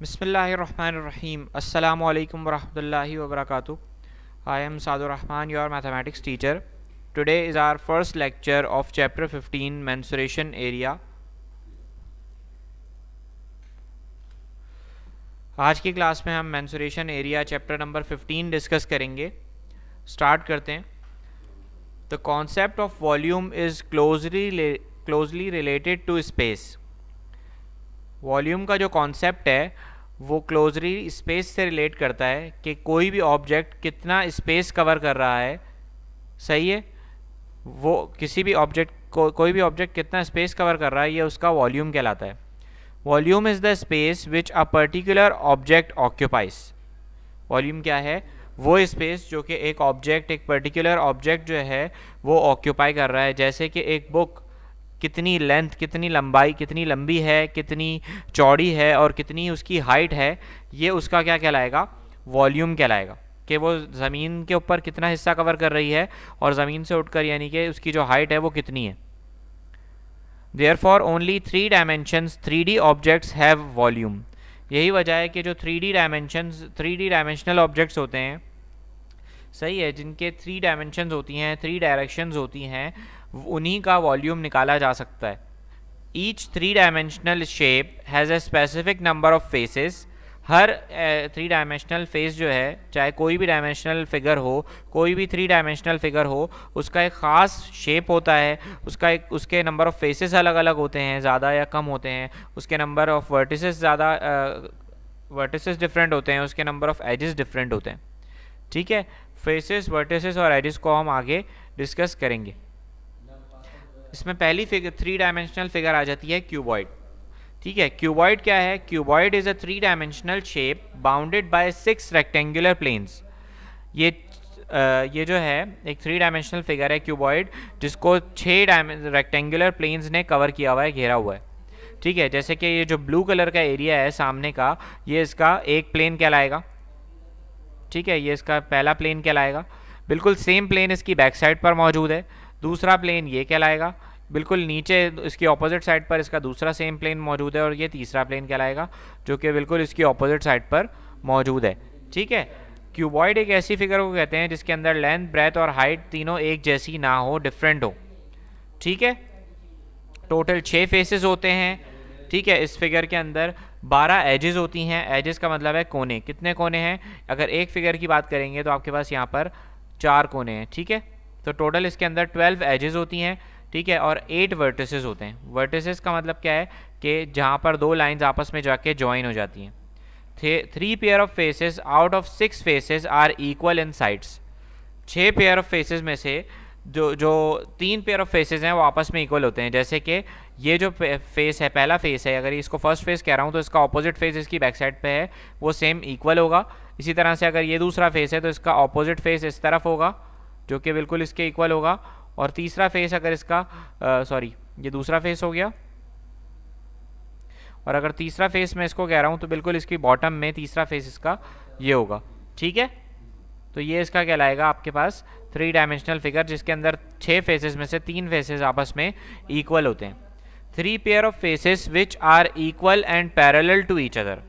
बिसमीम् अल्लाम वरि वरक I am Sadurrahman your mathematics teacher today is our first lecture of chapter 15 mensuration area आज की क्लास में हम mensuration area chapter number 15 discuss करेंगे स्टार्ट करते हैं the concept of volume is closely closely related to space volume का जो concept है वो क्लोजरी स्पेस से रिलेट करता है कि कोई भी ऑब्जेक्ट कितना स्पेस कवर कर रहा है सही है वो किसी भी ऑब्जेक्ट को कोई भी ऑब्जेक्ट कितना स्पेस कवर कर रहा है ये उसका वॉल्यूम कहलाता है volume is the space which a particular object occupies volume क्या है वो स्पेस जो कि एक ऑब्जेक्ट एक पर्टिकुलर ऑब्जेक्ट जो है वो ऑक्यूपाई कर रहा है जैसे कि एक बुक कितनी लेंथ कितनी लंबाई कितनी लंबी है कितनी चौड़ी है और कितनी उसकी हाइट है ये उसका क्या कहलाएगा वॉल्यूम कहलाएगा कि वो ज़मीन के ऊपर कितना हिस्सा कवर कर रही है और ज़मीन से उठकर यानी कि उसकी जो हाइट है वो कितनी है therefore only three dimensions three D objects have volume यही वजह है कि जो three D dimensions three D dimensional objects होते हैं सही है जिनके थ्री डायमेंशंस होती हैं थ्री डायरेक्शंस होती हैं उन्हीं का वॉल्यूम निकाला जा सकता है each three dimensional shape has a specific number of faces हर थ्री डायमेंशनल फेस जो है चाहे कोई भी डायमेंशनल फिगर हो कोई भी थ्री डायमेंशनल फिगर हो उसका एक ख़ास शेप होता है उसका एक उसके नंबर ऑफ़ फेसेस अलग अलग होते हैं ज़्यादा या कम होते हैं उसके नंबर ऑफ़ वर्टिसेस ज़्यादा वर्टिसेस डिफरेंट होते हैं उसके नंबर ऑफ़ एजेस डिफरेंट होते हैं ठीक है फेसेस वर्टिसेस और एजेस को हम आगे डिस्कस करेंगे इसमें पहली फिगर थ्री डायमेंशनल फिगर आ जाती है क्यूबॉइड ठीक है क्यूबॉइड क्या है cuboid is a three dimensional shape bounded by six rectangular planes ये आ, ये जो है एक थ्री डायमेंशनल फिगर है क्यूबॉइड जिसको छः रेक्टेंगुलर प्लेन्स ने कवर किया हुआ है घेरा हुआ है ठीक है जैसे कि ये जो ब्लू कलर का एरिया है सामने का ये इसका एक प्लेन कहलाएगा ठीक है ये इसका पहला प्लेन कहलाएगा बिल्कुल सेम प्लेन इसकी बैक साइड पर मौजूद है दूसरा प्लेन ये कहलाएगा बिल्कुल नीचे इसकी ऑपोजिट साइड पर इसका दूसरा सेम प्लेन मौजूद है और ये तीसरा प्लेन कहलाएगा जो कि बिल्कुल इसकी ऑपोजिट साइड पर मौजूद है ठीक है क्यूबॉइड एक ऐसी फिगर को कहते हैं जिसके अंदर लेंथ ब्रेथ और हाइट तीनों एक जैसी ना हो डिफरेंट हो ठीक है टोटल छः फेसेस होते हैं ठीक है इस फिगर के अंदर बारह एजेस होती हैं एजेस का मतलब है कोने कितने कोने हैं अगर एक फिगर की बात करेंगे तो आपके पास यहाँ पर चार कोने हैं ठीक है तो टोटल इसके अंदर ट्वेल्व एजेस होती हैं ठीक है और एट वर्टिसेस होते हैं वर्टिसेस का मतलब क्या है कि जहाँ पर दो लाइंस आपस में जाके ज्वाइन हो जाती हैं three pair of faces out of six faces are equal in sides छः पेयर ऑफ फेसेस में से जो जो तीन पेयर ऑफ फेसेस हैं वो आपस में इक्वल होते हैं जैसे कि ये जो फेस है पहला फेस है अगर इसको फर्स्ट फेस कह रहा हूँ तो इसका ऑपोजिट फेस इसकी बैक साइड पर है वो सेम इक्वल होगा इसी तरह से अगर ये दूसरा फेस है तो इसका ऑपोजिट फेस इस तरफ होगा जो कि बिल्कुल इसके इक्वल होगा और तीसरा फेस अगर इसका सॉरी ये दूसरा फेस हो गया और अगर तीसरा फेस मैं इसको कह रहा हूँ तो बिल्कुल इसकी बॉटम में तीसरा फेस इसका ये होगा ठीक है तो ये इसका कहलाएगा आपके पास थ्री डायमेंशनल फिगर जिसके अंदर छः फेसेस में से तीन फेसेस आपस में इक्वल होते हैं three pair of faces which are equal and parallel to each other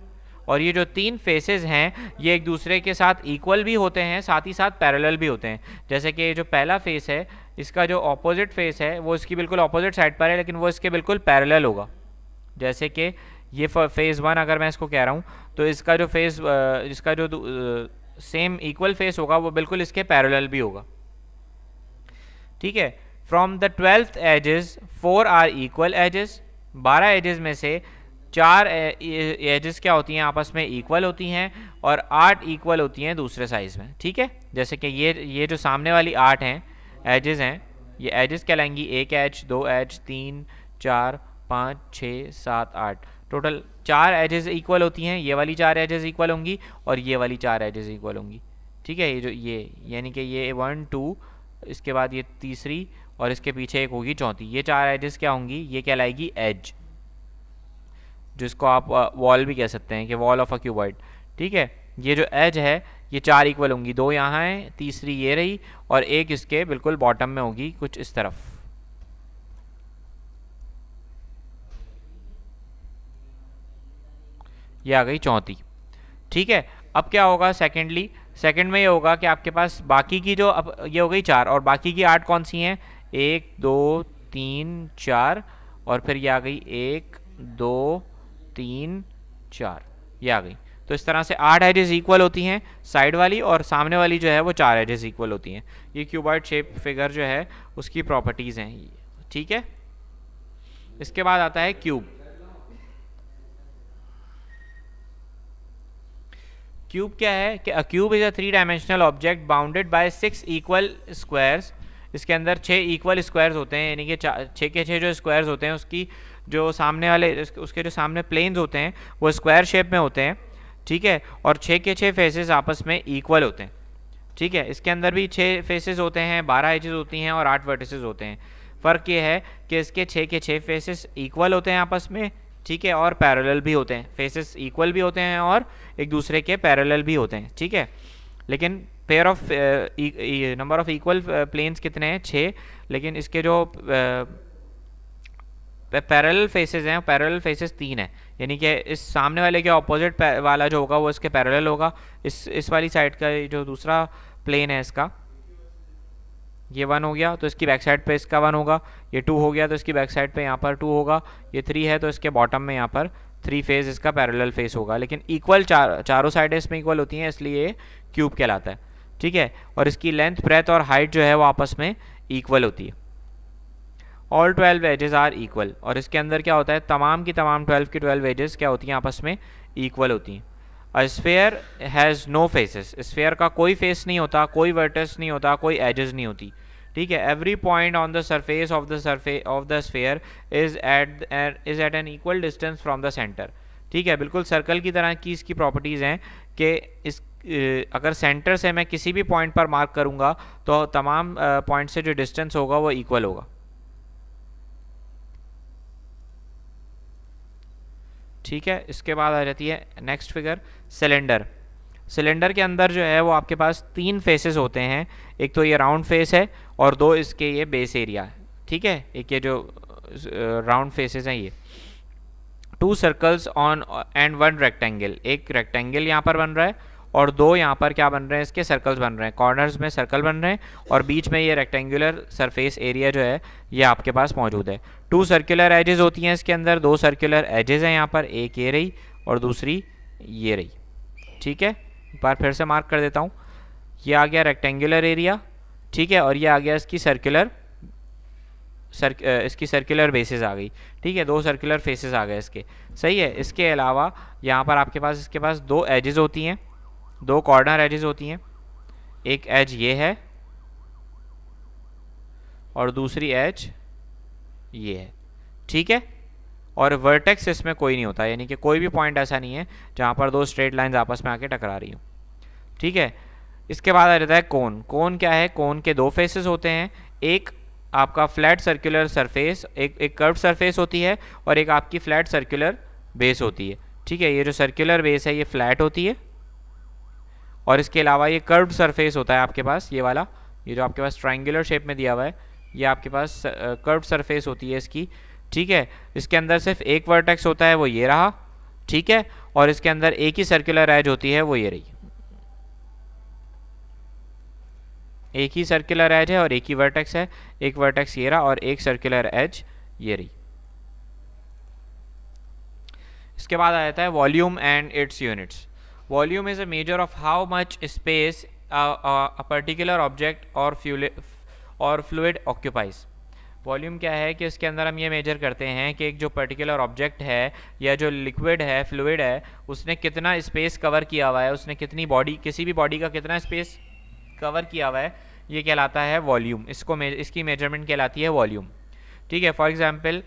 और ये जो तीन फेसेस हैं ये एक दूसरे के साथ इक्वल भी होते हैं साथ ही साथ पैरल भी होते हैं जैसे कि ये जो पहला फेस है इसका जो ऑपोजिट फेस है वो इसकी बिल्कुल ऑपोजिट साइड पर है लेकिन वो इसके बिल्कुल पैरेलल होगा जैसे कि ये फेज़ वन अगर मैं इसको कह रहा हूँ तो इसका जो फेज़ इसका जो सेम इक्वल फेस होगा वो बिल्कुल इसके पैरेलल भी होगा ठीक है from the twelfth edges four are equal edges बारह एजेस में से चार एजेस क्या होती हैं आपस में इक्वल होती हैं और आठ इक्वल होती हैं दूसरे साइज़ में ठीक है जैसे कि ये ये जो सामने वाली आठ हैं एजेस हैं ये एजेस कहलाएंगी एक एच दो एच तीन चार पाँच छः सात आठ टोटल चार एजेस इक्वल होती हैं ये वाली चार एजेस इक्वल होंगी और ये वाली चार एजेस इक्वल होंगी ठीक है ये जो ये यानी कि ये वन टू इसके बाद ये तीसरी और इसके पीछे एक होगी चौथी ये चार एजेस क्या होंगी ये कहलाएगी एज जिसको आप वॉल भी कह सकते हैं कि वॉल ऑफ अ क्यूबॉइड ठीक है ये जो एज है ये चार इक्वल होंगी दो यहाँ हैं तीसरी ये रही और एक इसके बिल्कुल बॉटम में होगी कुछ इस तरफ ये आ गई चौथी ठीक है अब क्या होगा सेकेंडली सेकेंड में ये होगा कि आपके पास बाकी की जो अब ये हो गई चार और बाकी की आठ कौन सी हैं एक दो तीन चार और फिर ये आ गई एक दो तीन चार ये आ गई तो इस तरह से आठ एजेस इक्वल होती हैं साइड वाली और सामने वाली जो है वो चार एजेस इक्वल होती हैं ये क्यूबॉइड शेप फिगर जो है उसकी प्रॉपर्टीज़ हैं ठीक है इसके बाद आता है क्यूब क्यूब क्या है कि cube is a three dimensional object bounded by six equal squares इसके अंदर छः इक्वल स्क्वायर्स होते हैं यानी कि छः के छः जो स्क्वायर्स होते हैं उसकी जो सामने वाले उसके जो सामने प्लेन्स होते हैं वो स्क्वायर शेप में होते हैं ठीक है और छः के छः फेसेस आपस में इक्वल होते हैं ठीक है इसके अंदर भी छः फेसेस होते हैं बारह एजेस होती हैं और आठ वर्टिसेस होते हैं फ़र्क ये है कि इसके छः के छः फेसेस इक्वल होते हैं आपस में ठीक है और पैरेलल भी होते हैं फेसेस इक्वल भी होते हैं और एक दूसरे के पैरेलल भी होते हैं ठीक है लेकिन pair of number of equal planes कितने हैं छः लेकिन इसके जो पैरेलल फेसेस हैं पैरेलल फेसेस तीन हैं यानी कि इस सामने वाले के ऑपोजिट वाला जो होगा वो इसके पैरेलल होगा इस इस वाली साइड का जो दूसरा प्लेन है इसका ये वन हो गया तो इसकी बैक साइड पे इसका वन होगा ये टू हो गया तो इसकी बैक साइड पे यहाँ पर टू होगा ये थ्री है तो इसके बॉटम में यहाँ पर थ्री फेज इसका पैरेलल फेस होगा लेकिन इक्वल चार चारों साइडें इसमें इक्वल होती हैं इसलिए ये क्यूब कहलाता है ठीक है और इसकी लेंथ ब्रेथ और हाइट जो है वो आपस में इक्वल होती है all twelve edges are equal और इसके अंदर क्या होता है तमाम की तमाम ट्वेल्व की ट्वेल्व एजेस क्या होती हैं आपस में इक्वल होती हैं sphere has no faces sphere का कोई फेस नहीं होता कोई वर्टस नहीं होता कोई एजेस नहीं होती ठीक है every point on the surface of the surface of the sphere is at is at an equal distance from the centre ठीक है बिल्कुल सर्कल की तरह की इसकी प्रॉपर्टीज़ हैं कि इस अगर सेंटर से मैं किसी भी पॉइंट पर मार्क करूंगा तो तमाम पॉइंट से जो डिस्टेंस होगा वो इक्वल होगा ठीक है इसके बाद आ जाती है नेक्स्ट फिगर सिलेंडर सिलेंडर के अंदर जो है वो आपके पास तीन फेसेस होते हैं एक तो ये राउंड फेस है और दो इसके ये बेस एरिया है ठीक है एक ये जो राउंड फेसेस हैं ये two circles on and one rectangle एक रेक्टेंगल यहाँ पर बन रहा है और दो यहाँ पर क्या बन रहे हैं इसके सर्कल्स बन रहे हैं कॉर्नर्स में सर्कल बन रहे हैं और बीच में ये रेक्टेंगुलर सरफेस एरिया जो है ये आपके पास मौजूद है टू सर्कुलर एजेस होती हैं इसके अंदर दो सर्कुलर एजेस हैं यहाँ पर एक ये रही और दूसरी ये रही ठीक है एक बार फिर से मार्क कर देता हूँ ये आ गया रेक्टेंगुलर एरिया ठीक है और ये आ गया इसकी सर्कुलर सर इसकी सर्कुलर बेसिस आ गई ठीक है दो सर्कुलर फेसेस आ गए इसके सही है इसके अलावा यहाँ पर आपके पास इसके पास दो एजेस होती हैं दो कॉर्नर एजेस होती हैं एक एज ये है और दूसरी एज ये है ठीक है और वर्टेक्स इसमें कोई नहीं होता यानी कि कोई भी पॉइंट ऐसा नहीं है जहाँ पर दो स्ट्रेट लाइंस आपस में आके टकरा रही हूँ ठीक है इसके बाद आ जाता है कौन कौन क्या है कौन के दो फेसेस होते हैं एक आपका फ्लैट सर्कुलर सरफेस एक एक कर्व सरफेस होती है और एक आपकी फ्लैट सर्कुलर बेस होती है ठीक है ये जो सर्कुलर बेस है ये फ्लैट होती है और इसके अलावा ये कर्व सरफेस होता है आपके पास ये वाला ये जो आपके पास ट्राइंगुलर शेप में दिया हुआ है ये आपके पास कर्व uh, सरफेस होती है इसकी ठीक है इसके अंदर सिर्फ एक वर्टेक्स होता है वो ये रहा ठीक है और इसके अंदर एक ही सर्कुलर एज होती है वो ये रही एक ही सर्कुलर एज है और एक ही वर्टेक्स है एक वर्टेक्स ये रहा और एक सर्कुलर एज ये रही इसके बाद आ जाता है volume and its units Volume is a measure of how much space uh, uh, a particular object or और फ्लूड ऑक्यूपाइज वॉल्यूम क्या है कि इसके अंदर हम ये मेजर करते हैं कि एक जो पर्टिकुलर ऑब्जेक्ट है या जो लिक्विड है फ्लूड है उसने कितना स्पेस कवर किया हुआ है उसने कितनी बॉडी किसी भी बॉडी का कितना स्पेस कवर किया हुआ है ये कहलाता है वॉल्यूम इसको मे, इसकी मेजरमेंट कहलाती है वॉल्यूम ठीक है for example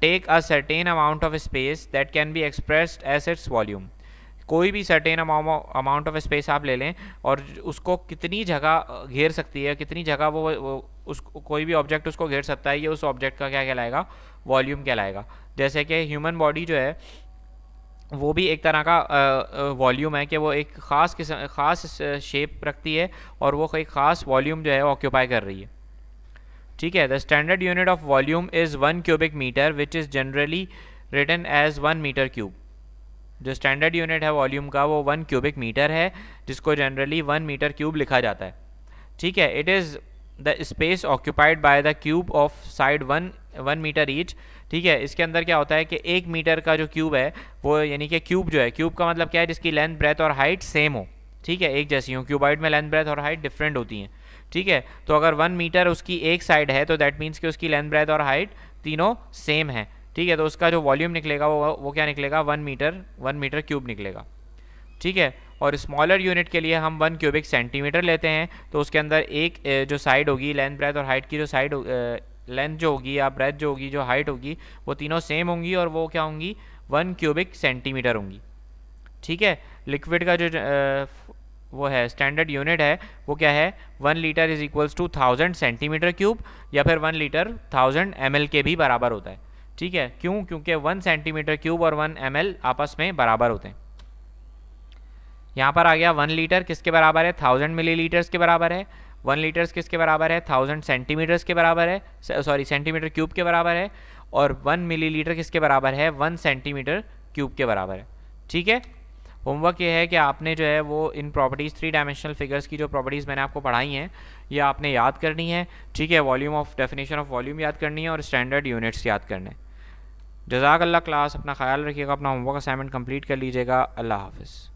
take a certain amount of space that can be expressed as its volume कोई भी सर्टेन अमाउंट ऑफ स्पेस आप ले लें और उसको कितनी जगह घेर सकती है कितनी जगह वो, वो उस कोई भी ऑब्जेक्ट उसको घेर सकता है ये उस ऑब्जेक्ट का क्या कहलाएगा वॉल्यूम कहलाएगा जैसे कि ह्यूमन बॉडी जो है वो भी एक तरह का वॉल्यूम है कि वो एक ख़ास किस्म ख़ास शेप रखती है और वो एक ख़ास वॉल्यूम जो है ऑक्यूपाई कर रही है ठीक है the standard unit of volume is one cubic metre which is generally written as one metre cube जो स्टैंडर्ड यूनिट है वॉल्यूम का वो वन क्यूबिक मीटर है जिसको जनरली वन मीटर क्यूब लिखा जाता है ठीक है it is the space occupied by the cube of side one one metre each ठीक है इसके अंदर क्या होता है कि एक मीटर का जो क्यूब है वो यानी कि क्यूब जो है क्यूब का मतलब क्या है जिसकी लेंथ ब्रेथ और हाइट सेम हो ठीक है एक जैसी हो क्यूबाइड में लेंथ ब्रेथ और हाइट डिफरेंट होती हैं ठीक है तो अगर वन मीटर उसकी एक साइड है तो दैट मीन्स कि उसकी लेंथ ब्रेथ और हाइट तीनों सेम है ठीक है तो उसका जो वॉल्यूम निकलेगा वो वो क्या निकलेगा one metre one metre cube निकलेगा ठीक है और स्मॉलर यूनिट के लिए हम वन क्यूबिक सेंटीमीटर लेते हैं तो उसके अंदर एक जो साइड होगी लेंथ ब्रेथ और हाइट की जो साइड लेंथ जो होगी या ब्रेथ जो होगी जो हाइट होगी वो तीनों सेम होंगी और वो क्या होंगी वन क्यूबिक सेंटीमीटर होंगी ठीक है लिक्विड का जो वो है स्टैंडर्ड यूनिट है वो क्या है one litre is equals to thousand centimetre cube या फिर वन लीटर थाउजेंड एम के भी बराबर होता है ठीक है क्यों क्योंकि वन सेंटीमीटर क्यूब और वन एम आपस में बराबर होते हैं यहाँ पर आ गया वन लीटर किसके बराबर है थाउजेंड मिली के बराबर है वन लीटर्स किसके बराबर है थाउजेंड सेंटीमीटर्स के बराबर है सॉरी सेंटीमीटर क्यूब के बराबर है और वन मिलीलीटर किसके बराबर है वन सेंटीमीटर क्यूब के बराबर है ठीक है होमवर्क ये है कि आपने जो है वो इन प्रॉपर्टीज़ थ्री डायमेंशनल फिगर्स की जो प्रॉपर्टीज़ मैंने आपको पढ़ाई हैं ये आपने याद करनी है ठीक है volume of definition of volume याद करनी है और स्टैंडर्ड यूनिट्स याद करने हैं जजाक अल्लाह क्लास अपना ख्याल रखिएगा अपना होमवर्क असाइनमेंट कंप्लीट कर लीजिएगा अल्लाह हाफिज़